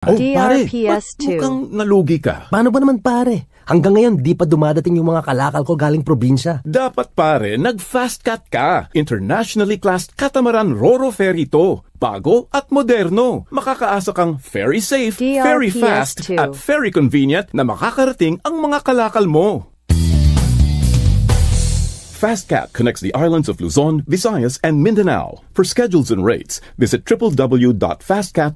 Oh, pare, ba't DRPS2. mukhang nalugi ka? Paano ba naman pare? Hanggang ngayon, di pa dumadating yung mga kalakal ko galing probinsya. Dapat pare, nag-fast cut ka. Internationally classed catamaran Roro ferry to. Bago at moderno. Makakaasa kang ferry safe, DRPS2. ferry fast, at ferry convenient na makakarating ang mga kalakal mo. FastCat connects the islands of Luzon, Visayas, and Mindanao. For schedules and rates, visit www.fastcat.com.ph.